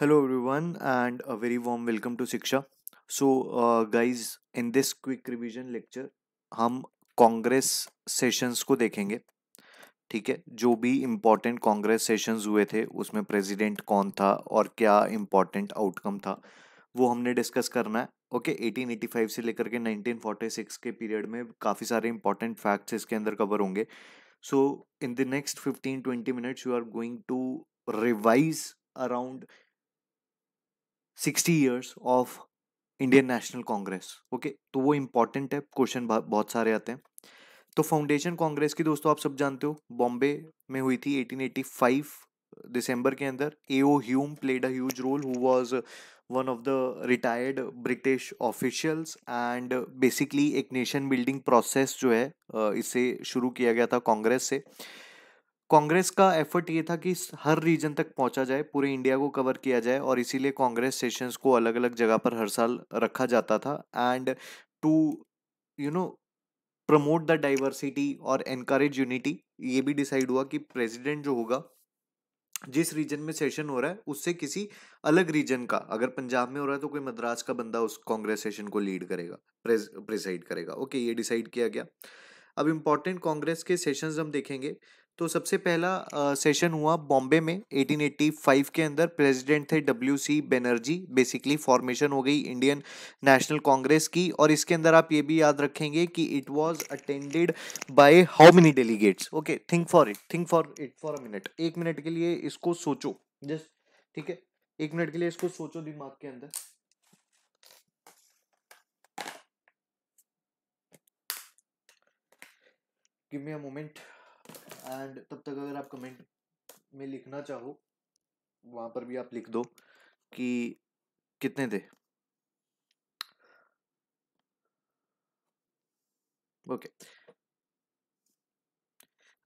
Hello everyone and a very warm welcome to Siksha. So uh, guys in this quick revision lecture हम Congress sessions को देखेंगे ठीक है जो भी इम्पोर्टेंट कांग्रेस सेशंस हुए थे उसमें प्रेसिडेंट कौन था और क्या इम्पोर्टेंट आउटकम था वो हमने डिस्कस करना है ओके okay, 1885 से लेकर के 1946 के पीरियड में काफ़ी सारे इंपॉर्टेंट फैक्ट्स इसके अंदर कवर होंगे so in the next 15 20 minutes you are going to revise around sixty years of Indian national Congress okay तो वो इम्पॉर्टेंट है क्वेश्चन बहुत सारे आते हैं तो फाउंडेशन कांग्रेस की दोस्तों आप सब जानते हो बॉम्बे में हुई थी 1885 दिसंबर के अंदर A O Hume played a huge role who was one of the retired British officials and basically एक नेशन बिल्डिंग प्रोसेस जो है इसे शुरू किया गया था कांग्रेस से कांग्रेस का एफर्ट ये था कि हर रीजन तक पहुंचा जाए पूरे इंडिया को कवर किया जाए और इसीलिए कांग्रेस सेशंस को अलग अलग जगह पर हर साल रखा जाता था and to you know promote the diversity और एनकरेज यूनिटी ये भी डिसाइड हुआ कि प्रेसिडेंट जो होगा जिस रीजन में सेशन हो रहा है उससे किसी अलग रीजन का अगर पंजाब में हो रहा है तो कोई मद्रास का बंदा उस कांग्रेस सेशन को लीड करेगा प्रेसाइड करेगा ओके ये डिसाइड किया गया अब इम्पॉर्टेंट कांग्रेस के सेशंस हम देखेंगे तो सबसे पहला सेशन हुआ बॉम्बे में 1885 के अंदर प्रेसिडेंट थे W C Banerjee basically formation हो गई इंडियन नेशनल कांग्रेस की और इसके अंदर आप ये भी याद रखेंगे कि it was attended by how many delegates okay think for it think for it for a minute एक मिनट के लिए इसको सोचो जस्ट ठीक है एक मिनट के लिए इसको सोचो दिमाग के अंदर give me a moment and तब तक अगर आप कमेंट में लिखना चाहो वहाँ पर भी आप लिख दो कि कितने थे ओके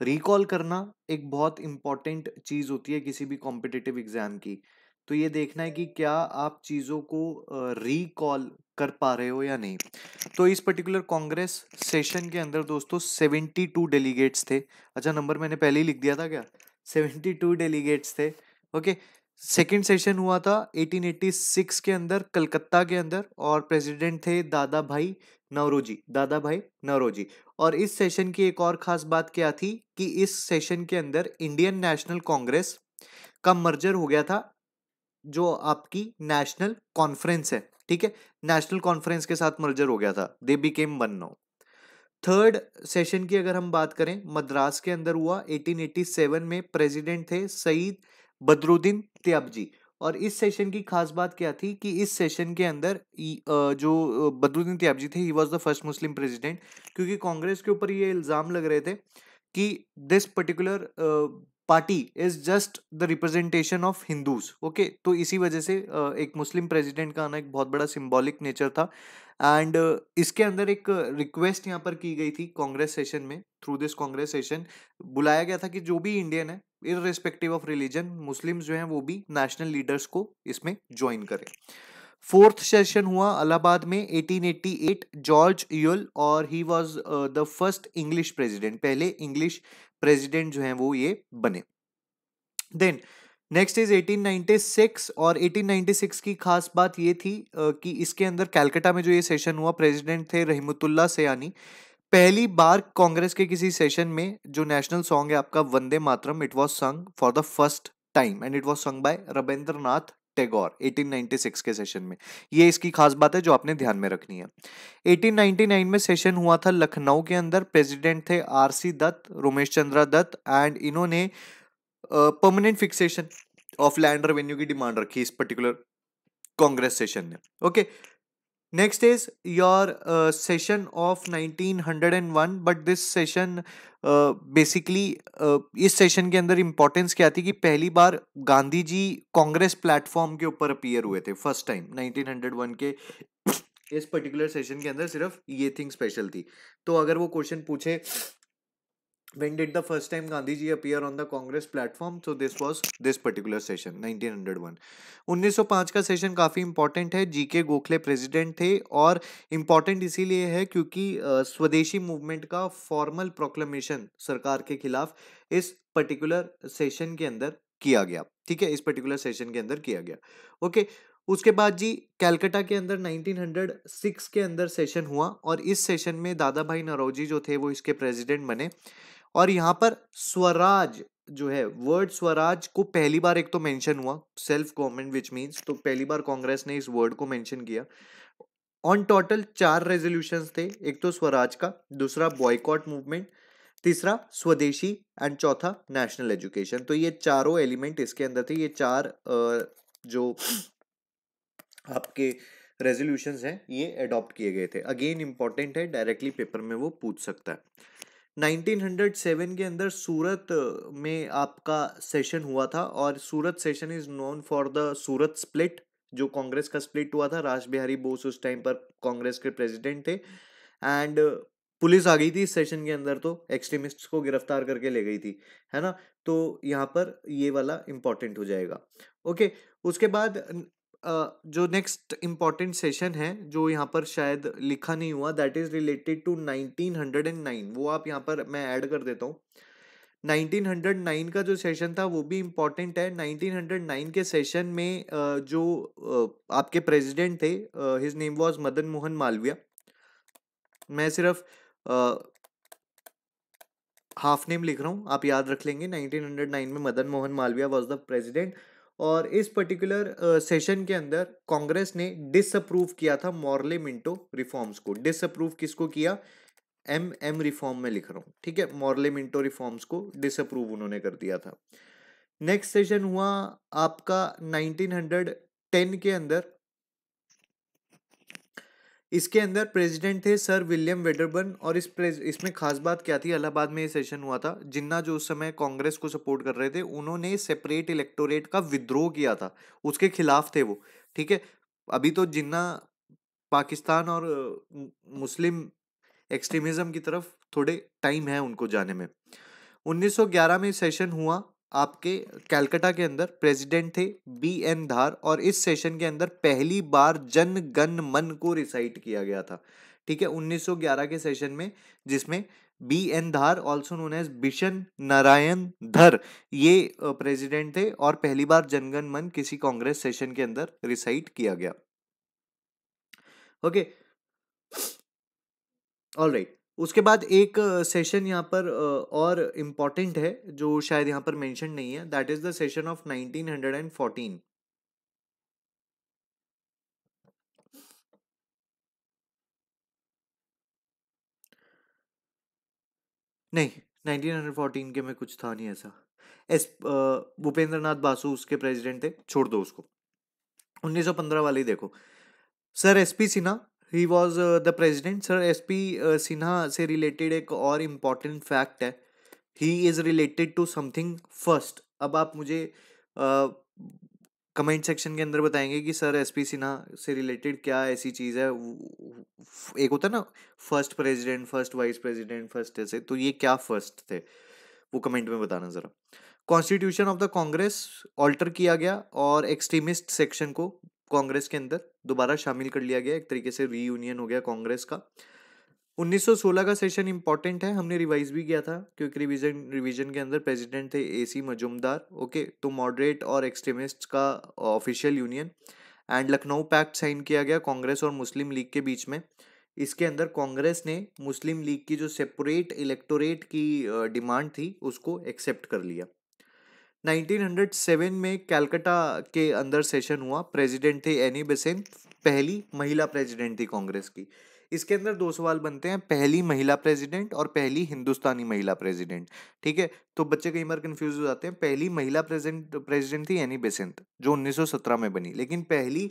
रिकॉल करना एक बहुत इंपॉर्टेंट चीज़ होती है किसी भी कॉम्पिटेटिव एग्ज़ाम की तो ये देखना है कि क्या आप चीज़ों को रिकॉल कर पा रहे हो या नहीं तो इस पर्टिकुलर कांग्रेस सेशन के अंदर दोस्तों सेवेंटी टू डेलीगेट्स थे अच्छा नंबर मैंने पहले ही लिख दिया था क्या सेवेंटी टू डेलीगेट्स थे ओके सेकेंड सेशन हुआ था 1886 के अंदर कलकत्ता के अंदर और प्रेसिडेंट थे दादा भाई नवरोजी दादा भाई नवरोजी और इस सेशन की एक और ख़ास बात क्या थी कि इस सेशन के अंदर इंडियन नेशनल कांग्रेस का मर्जर हो गया था जो आपकी नेशनल कॉन्फ्रेंस है ठीक है नेशनल कॉन्फ्रेंस के साथ मर्जर हो गया था they became one now third session की अगर हम बात करें मद्रास के अंदर हुआ 1887 में प्रेसिडेंट थे सईद बदरुद्दीन त्याब जी और इस सेशन की खास बात क्या थी कि इस सेशन के अंदर जो बदरुद्दीन त्याब जी थे he was the first Muslim president क्योंकि कांग्रेस के ऊपर ये इल्ज़ाम लग रहे थे कि this particular party is just the representation of Hindus okay तो इसी वजह से एक मुस्लिम प्रेसिडेंट का आना एक बहुत बड़ा सिम्बॉलिक नेचर था एंड इसके अंदर एक रिक्वेस्ट यहाँ पर की गई थी कांग्रेस सेशन में थ्रू दिस कांग्रेस सेशन बुलाया गया था कि जो भी इंडियन है इरेस्पेक्टिव ऑफ रिलीजन मुस्लिम जो हैं वो भी नेशनल लीडर्स को इसमें ज्वाइन करें फोर्थ सेशन हुआ अलाहाबाद में 1888 जॉर्ज यूल और he was the first English president पहले इंग्लिश प्रेसिडेंट जो हैं वो ये बने देन नेक्स्ट इज 1896 और 1896 की खास बात ये थी कि इसके अंदर कैलकाटा में जो ये सेशन हुआ प्रेसिडेंट थे रहीमतुल्ला सयानी पहली बार कांग्रेस के किसी सेशन में जो नेशनल सॉन्ग है आपका Vande Mataram it was sung for the first time and it was sung by Rabindranath Tagore 1896 के सेशन में ये इसकी खास बात है जो आपने ध्यान में रखनी है 1899 में सेशन हुआ था लखनऊ के अंदर प्रेसिडेंट थे आरसी दत्त रोमेश चंद्रा दत्त एंड इन्होंने permanent fixation of land revenue की डिमांड रखी इस पर्टिकुलर कांग्रेस सेशन ने okay okay? next is your uh, session of 1901 but this session basically इस सेशन के अंदर इम्पोर्टेंस क्या थी कि पहली बार गांधी जी कांग्रेस प्लेटफॉर्म के ऊपर अपीयर हुए थे first time nineteen hundred one के इस पर्टिकुलर सेशन के अंदर सिर्फ ये थिंग स्पेशल थी तो अगर वो क्वेश्चन पूछे when did the first time gandhi ji appear on the congress platform so this was this particular session 1901 1905 का सेशन काफ़ी इंपॉर्टेंट है जी के गोखले प्रेसिडेंट थे और इम्पॉर्टेंट इसीलिए है क्योंकि स्वदेशी मूवमेंट का फॉर्मल प्रोक्लेमेशन सरकार के खिलाफ इस पर्टिकुलर सेशन के अंदर किया गया ठीक है इस पर्टिकुलर सेशन के अंदर किया गया ओके okay, उसके बाद जी कैलकाटा के अंदर 1906 के अंदर सेशन हुआ और इस सेशन में दादा भाई नरौजी जो थे वो इसके प्रेसिडेंट बने और यहाँ पर स्वराज जो है वर्ड स्वराज को पहली बार एक तो मेंशन हुआ सेल्फ गवर्नमेंट विच मीन्स तो पहली बार कांग्रेस ने इस वर्ड को मेंशन किया ऑन टोटल चार रेजोल्यूशन थे एक तो स्वराज का दूसरा बॉयकॉट मूवमेंट तीसरा स्वदेशी एंड चौथा नेशनल एजुकेशन तो ये चारों एलिमेंट इसके अंदर थे ये चार जो आपके रेजोल्यूशन हैं ये अडॉप्ट किए गए थे अगेन इंपॉर्टेंट है डायरेक्टली पेपर में वो पूछ सकता है 1907 के अंदर सूरत में आपका सेशन हुआ था और Surat session is known for the Surat split जो कांग्रेस का स्प्लिट हुआ था राज बिहारी बोस उस टाइम पर कांग्रेस के प्रेसिडेंट थे एंड पुलिस आ गई थी इस सेशन के अंदर तो एक्सट्रीमिस्ट को गिरफ्तार करके ले गई थी है ना तो यहाँ पर ये वाला इम्पॉर्टेंट हो जाएगा ओके उसके बाद जो नेक्स्ट इम्पॉर्टेंट सेशन है जो यहाँ पर शायद लिखा नहीं हुआ that is related to nineteen hundred and nine वो आप यहाँ पर मैं ऐड कर देता हूँ नाइन का जो सेशन था वो भी इम्पॉर्टेंट है नाइन के सेशन में जो आपके प्रेसिडेंट थे his name was Madan Mohan Malaviya मैं सिर्फ हाफ नेम लिख रहा हूँ आप याद रख लेंगे नाइन में Madan Mohan Malviya was the president और इस पर्टिकुलर सेशन के अंदर कांग्रेस ने डिसअप्रूव किया था मॉर्ले मिंटो रिफॉर्म्स को डिसअप्रूव किसको किया एम एम रिफॉर्म में लिख रहा हूँ ठीक है मॉर्ले मिंटो रिफॉर्म्स को डिसअप्रूव उन्होंने कर दिया था नेक्स्ट सेशन हुआ आपका 1910 के अंदर इसके अंदर प्रेसिडेंट थे सर विलियम वेडरबर्न और इस प्रेज इसमें खास बात क्या थी इलाहाबाद में ये सेशन हुआ था जिन्ना जो उस समय कांग्रेस को सपोर्ट कर रहे थे उन्होंने सेपरेट इलेक्टोरेट का विद्रोह किया था उसके खिलाफ थे वो ठीक है अभी तो जिन्ना पाकिस्तान और मुस्लिम एक्सट्रीमिज्म की तरफ थोड़े टाइम है उनको जाने में 1911 में सेशन हुआ आपके कैलकाटा के अंदर प्रेसिडेंट थे बी एन धार और इस सेशन के अंदर पहली बार जन गण मन को रिसाइट किया गया था ठीक है 1911 के सेशन में जिसमें B N Dhar also known as Bishan Narayan Dhar ये प्रेसिडेंट थे और पहली बार जनगण मन किसी कांग्रेस सेशन के अंदर रिसाइट किया गया ओके ऑल राइट उसके बाद एक सेशन यहाँ पर और इम्पॉर्टेंट है जो शायद यहाँ पर मेंशन नहीं है that is the session of 1914 नहीं 1914 के में कुछ था नहीं ऐसा एस भूपेंद्र नाथ बासु उसके प्रेसिडेंट थे छोड़ दो उसको 1915 वाले ही देखो sir S P Sinha he was the president sir S P Sinha से रिलेटेड एक और इम्पॉर्टेंट फैक्ट है he is related to something first अब आप मुझे कमेंट uh, सेक्शन के अंदर बताएंगे कि सर एस पी सिन्हा से रिलेटेड क्या ऐसी चीज़ है एक होता है ना first president first vice president first ऐसे तो ये क्या फर्स्ट थे वो कमेंट में बताना ज़रा constitution of the Congress alter किया गया और एक्सट्रीमिस्ट सेक्शन को कांग्रेस के अंदर दोबारा शामिल कर लिया गया एक तरीके से रीयूनियन हो गया कांग्रेस का 1916 का सेशन इंपॉर्टेंट है हमने रिवाइज भी किया था क्योंकि रिवीजन रिवीजन के अंदर प्रेसिडेंट थे एसी मजुमदार ओके तो मॉडरेट और एक्सट्रीमिस्ट का official union and Lucknow pact sign किया गया कांग्रेस और मुस्लिम लीग के बीच में इसके अंदर कांग्रेस ने मुस्लिम लीग की जो सेपरेट इलेक्टोरेट की डिमांड थी उसको एक्सेप्ट कर लिया 1907 में कैलकटा के अंदर सेशन हुआ प्रेसिडेंट थे एनी बेसेंट पहली महिला प्रेसिडेंट थी कांग्रेस की इसके अंदर दो सवाल बनते हैं पहली महिला प्रेसिडेंट और पहली हिंदुस्तानी महिला प्रेसिडेंट ठीक है तो बच्चे कई बार कंफ्यूज हो जाते हैं पहली महिला प्रेसिडेंट प्रेसिडेंट थी एनी बेसेंट जो 1917 में बनी लेकिन पहली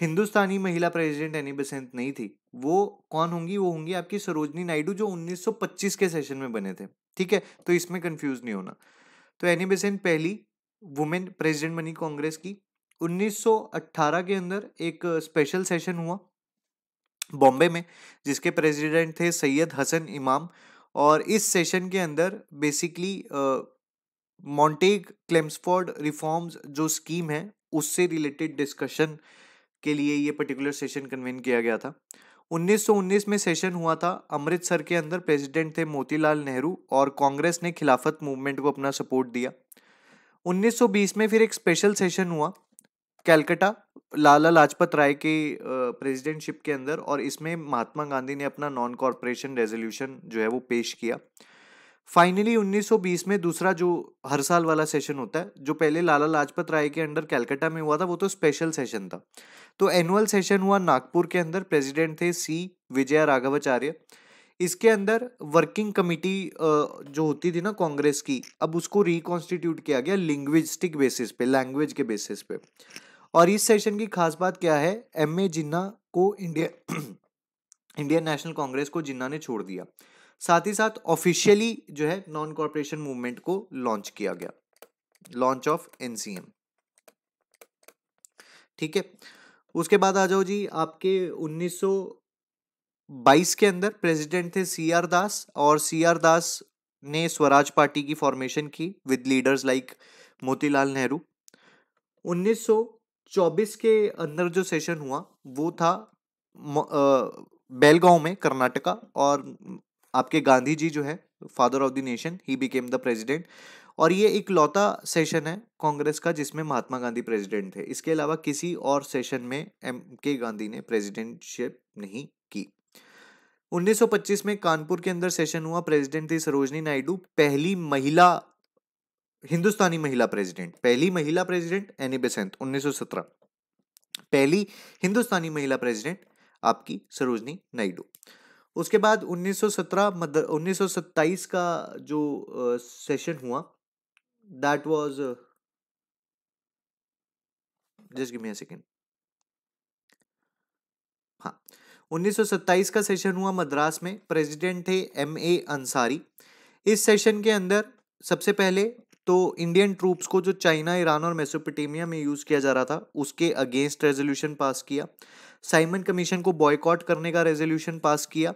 हिंदुस्तानी महिला प्रेसिडेंट एनी बेसेंट नहीं थी वो कौन होंगी वो होंगी आपकी सरोजनी नायडू जो 1925 के सेशन में बने थे ठीक है तो इसमें कंफ्यूज नहीं होना तो एनी बेसेंट पहली वुमेन प्रेसिडेंट बनी कांग्रेस की 1918 के अंदर एक स्पेशल सेशन हुआ बॉम्बे में जिसके प्रेसिडेंट थे सैयद हसन इमाम और इस सेशन के अंदर बेसिकली मॉन्टेग क्लेम्सफोर्ड रिफॉर्म्स जो स्कीम है उससे रिलेटेड डिस्कशन के लिए ये पर्टिकुलर सेशन कन्वेन किया गया था 1919 में सेशन हुआ था अमृतसर के अंदर प्रेसिडेंट थे मोतीलाल नेहरू और कांग्रेस ने खिलाफत मूवमेंट को अपना सपोर्ट दिया 1920 में फिर एक स्पेशल सेशन हुआ कैलकटा लाला लाजपत राय के प्रेसिडेंटशिप के अंदर और इसमें महात्मा गांधी ने अपना नॉन कॉरपोरेशन रेजोल्यूशन जो है वो पेश किया फाइनली 1920 में दूसरा जो हर साल वाला सेशन होता है जो पहले लाला लाजपत राय के अंडर कैलकाटा में हुआ था वो तो स्पेशल सेशन था तो एनुअल सेशन हुआ नागपुर के अंदर प्रेसिडेंट थे सी विजय राघवाचार्य इसके अंदर वर्किंग कमिटी जो होती थी ना कांग्रेस की अब उसको रिकॉन्स्टिट्यूट किया गया लिंग्विस्टिक बेसिस पे लैंग्वेज के बेसिस पे और इस सेशन की खास बात क्या है एम ए जिन्ना को इंडिया इंडियन नेशनल कांग्रेस को जिन्ना ने छोड़ दिया साथ ही साथ ऑफिशियली जो है नॉन कॉरपोरेशन मूवमेंट को लॉन्च किया गया लॉन्च ऑफ एनसीएम ठीक है उसके बाद आ जाओ जी आपके 1922 के अंदर प्रेसिडेंट थे सी आर दास और सी आर दास ने स्वराज पार्टी की फॉर्मेशन की with leaders like Motilal Nehru 1924 के अंदर जो सेशन हुआ वो था बेलगांव में कर्नाटका और आपके गांधी जी जो है father of the nation he became the president और ये एक लौता सेशन है कांग्रेस का जिसमें महात्मा गांधी प्रेसिडेंट थे इसके अलावा किसी और सेशन में एम के गांधी ने प्रेसिडेंटशिप नहीं की 1925 में कानपुर के अंदर सेशन हुआ प्रेसिडेंट थी सरोजनी नायडू पहली महिला हिंदुस्तानी महिला प्रेसिडेंट पहली महिला प्रेसिडेंट एनी बेसेंट 1917 पहली हिंदुस्तानी महिला प्रेसिडेंट आपकी सरोजनी नायडू उसके बाद 1917 मदर 1927 का जो सेशन हुआ that was just give me a second हाँ 1927 का सेशन हुआ मद्रास में प्रेसिडेंट थे एम ए अंसारी इस सेशन के अंदर सबसे पहले तो इंडियन ट्रूप्स को जो चाइना ईरान और मेसोपोटेमिया में यूज़ किया जा रहा था उसके अगेंस्ट रेजोल्यूशन पास किया साइमन कमीशन को बॉयकॉट करने का रेजोल्यूशन पास किया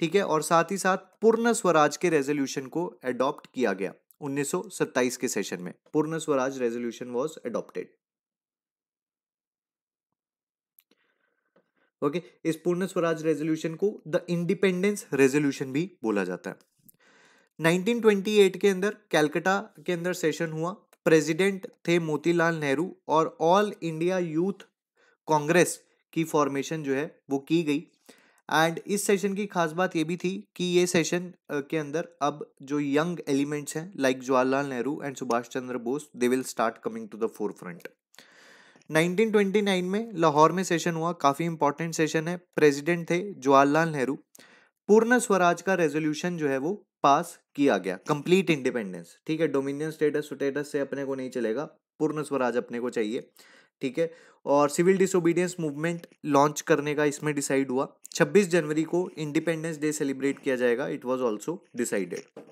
ठीक है और साथ ही साथ पूर्ण स्वराज के रेजोल्यूशन को अडॉप्ट किया गया 1927 के सेशन में Purna Swaraj resolution was adopted okay इस पूर्ण स्वराज रेजोल्यूशन को द इंडिपेंडेंस रेजोल्यूशन भी बोला जाता है 1928 के अंदर कैलकटा के अंदर सेशन हुआ प्रेसिडेंट थे मोतीलाल नेहरू और ऑल इंडिया यूथ कांग्रेस की फॉर्मेशन जो है वो की गई एंड इस सेशन की खास बात ये भी थी कि ये सेशन के अंदर अब जो यंग एलिमेंट्स हैं like Jawaharlal Nehru and Subhash Chandra Bose they will start coming to the forefront 1929 में लाहौर में सेशन हुआ काफ़ी इंपॉर्टेंट सेशन है प्रेसिडेंट थे जवाहरलाल नेहरू पूर्ण स्वराज का रेजोल्यूशन जो है वो पास किया गया कंप्लीट इंडिपेंडेंस ठीक है डोमिनियन स्टेटस स्टेटस से अपने को नहीं चलेगा पूर्ण स्वराज अपने को चाहिए ठीक है और सिविल डिसोबीडियंस मूवमेंट लॉन्च करने का इसमें डिसाइड हुआ 26 जनवरी को इंडिपेंडेंस डे सेलिब्रेट किया जाएगा इट वाज आल्सो डिसाइडेड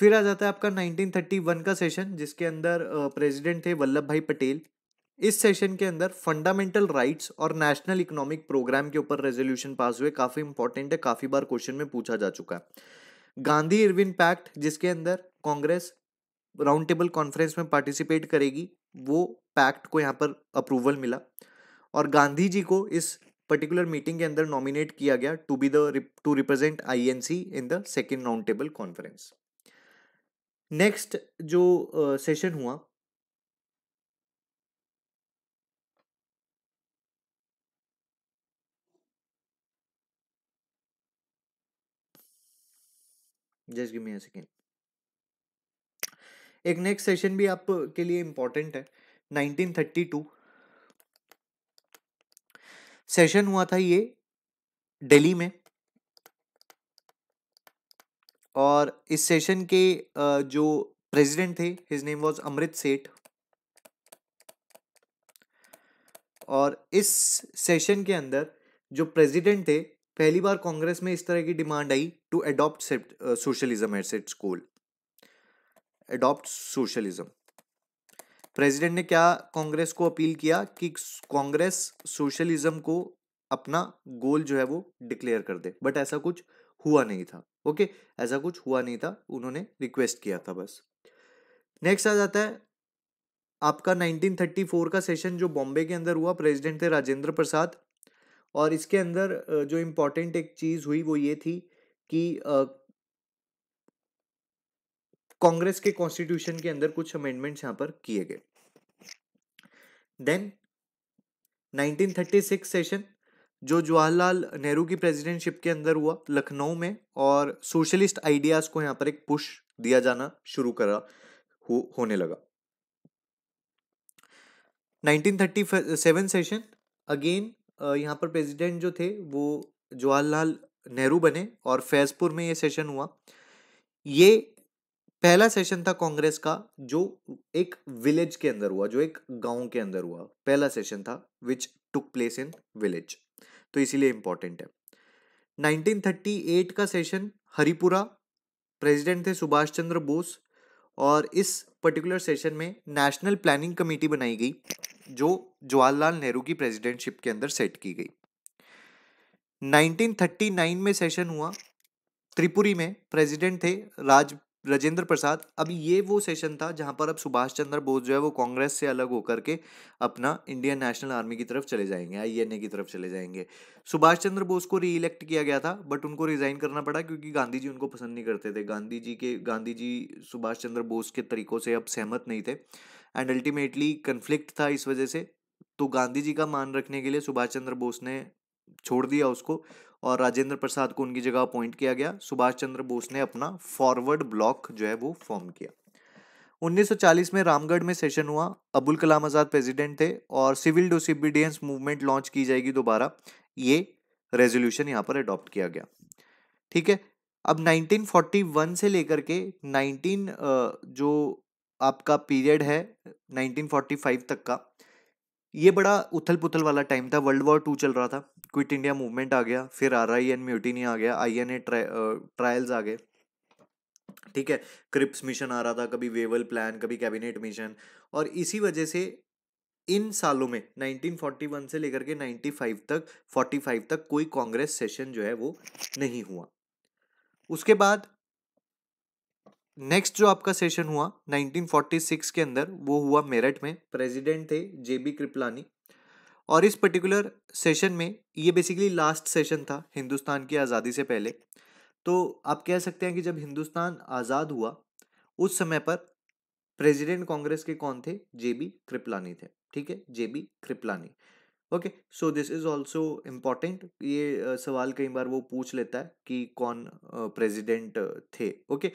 फिर आ जाता है आपका 1931 का सेशन जिसके अंदर प्रेसिडेंट थे वल्लभ भाई पटेल इस सेशन के अंदर फंडामेंटल राइट्स और नेशनल इकोनॉमिक प्रोग्राम के ऊपर रेजोल्यूशन पास हुए काफ़ी इंपॉर्टेंट है काफ़ी बार क्वेश्चन में पूछा जा चुका है गांधी इरविन पैक्ट जिसके अंदर कांग्रेस राउंड टेबल कॉन्फ्रेंस में पार्टिसिपेट करेगी वो पैक्ट को यहाँ पर अप्रूवल मिला और गांधी जी को इस पर्टिकुलर मीटिंग के अंदर नॉमिनेट किया गया to be the to represent INC in the second round table conference next जो सेशन uh, हुआ just give me a second एक नेक्स्ट सेशन भी आप के लिए इम्पोर्टेंट है 1932 सेशन हुआ था ये दिल्ली में और इस सेशन के जो प्रेसिडेंट थे हिज नेम वाज अमृत सेठ और इस सेशन के अंदर जो प्रेसिडेंट थे पहली बार कांग्रेस में इस तरह की डिमांड आई टू एडॉप्ट सोशलिज्म एट एडॉप्ट सोशलिज्म प्रेसिडेंट ने क्या कांग्रेस को अपील किया कि कांग्रेस सोशलिज्म को अपना गोल जो है वो डिक्लेयर कर दे बट ऐसा कुछ हुआ नहीं था ओके ऐसा कुछ हुआ नहीं था उन्होंने रिक्वेस्ट किया था बस नेक्स्ट आ जाता है आपका 1934 का सेशन जो बॉम्बे के अंदर हुआ प्रेसिडेंट थे राजेंद्र प्रसाद और इसके अंदर जो इम्पोर्टेंट एक चीज़ हुई वो ये थी कि कांग्रेस के कॉन्स्टिट्यूशन के अंदर कुछ अमेंडमेंट्स यहाँ पर किए गए देन 1936 सेशन जो जवाहरलाल नेहरू की प्रेसिडेंटशिप के अंदर हुआ लखनऊ में और सोशलिस्ट आइडियाज़ को यहाँ पर एक पुश दिया जाना शुरू करा हो, होने लगा 1937 सेशन अगेन यहाँ पर प्रेसिडेंट जो थे वो जवाहरलाल नेहरू बने और फैजपुर में ये सेशन हुआ ये पहला सेशन था कांग्रेस का जो एक विलेज के अंदर हुआ जो एक गांव के अंदर हुआ पहला सेशन था विच टुक प्लेस इन विलेज तो इसीलिए इम्पोर्टेंट है 1938 का सेशन हरिपुरा प्रेसिडेंट थे सुभाष चंद्र बोस और इस पर्टिकुलर सेशन में नेशनल प्लानिंग कमेटी बनाई गई जो जवाहरलाल नेहरू की प्रेसिडेंटशिप के अंदर सेट की गई 1939 में सेशन हुआ त्रिपुरी में प्रेसिडेंट थे राज राजेंद्र प्रसाद अब ये वो सेशन था जहां पर अब सुभाष चंद्र बोस जो है वो कांग्रेस से अलग होकर के अपना इंडियन नेशनल आर्मी की तरफ चले जाएंगे आईएनए की तरफ चले जाएंगे सुभाष चंद्र बोस को री इलेक्ट किया गया था बट उनको रिजाइन करना पड़ा क्योंकि गांधी जी उनको पसंद नहीं करते थे गांधी जी के गांधी जी सुभाष चंद्र बोस के तरीकों से अब सहमत नहीं थे एंड अल्टीमेटली कन्फ्लिक्ट था इस वजह से तो गांधी जी का मान रखने के लिए सुभाष चंद्र बोस ने छोड़ दिया उसको और राजेंद्र प्रसाद को उनकी जगह अपॉइंट किया गया सुभाष चंद्र बोस ने अपना फॉरवर्ड ब्लॉक जो है वो फॉर्म किया 1940 में रामगढ़ में सेशन हुआ अबुल कलाम आज़ाद प्रेसिडेंट थे और सिविल डिसबीडियंस मूवमेंट लॉन्च की जाएगी दोबारा ये रेजोल्यूशन यहाँ पर अडॉप्ट किया गया ठीक है अब 1941 से लेकर के 19 जो आपका पीरियड है 1945 तक का ये बड़ा उथल पुथल वाला टाइम था वर्ल्ड वॉर टू चल रहा था क्विट इंडिया मूवमेंट आ गया फिर आर आई एन म्यूटिनी आ गया आई एन ए ट्रायल्स आ गए ठीक है क्रिप्स मिशन आ रहा था कभी वेवल प्लान कभी कैबिनेट मिशन और इसी वजह से इन सालों में 1941 से लेकर के 95 तक 45 तक कोई कांग्रेस सेशन जो है वो नहीं हुआ उसके बाद नेक्स्ट जो आपका सेशन हुआ 1946 के अंदर वो हुआ मेरठ में प्रेसिडेंट थे जे बी कृपलानी और इस पर्टिकुलर सेशन में ये बेसिकली लास्ट सेशन था हिंदुस्तान की आज़ादी से पहले तो आप कह सकते हैं कि जब हिंदुस्तान आज़ाद हुआ उस समय पर प्रेसिडेंट कांग्रेस के कौन थे जे बी कृपलानी थे ठीक है J B Kripalani okay so this is also important ये सवाल कई बार वो पूछ लेता है कि कौन प्रेजिडेंट थे okay okay?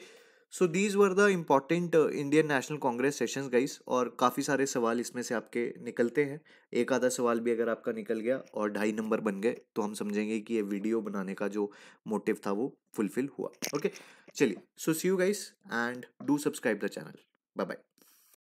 So these were the important Indian national Congress sessions guys और काफ़ी सारे सवाल इसमें से आपके निकलते हैं एक आधा सवाल भी अगर आपका निकल गया और ढाई नंबर बन गए तो हम समझेंगे कि ये वीडियो बनाने का जो मोटिव था वो फुलफिल हुआ ओके चलिए so see you guys and do subscribe the channel bye bye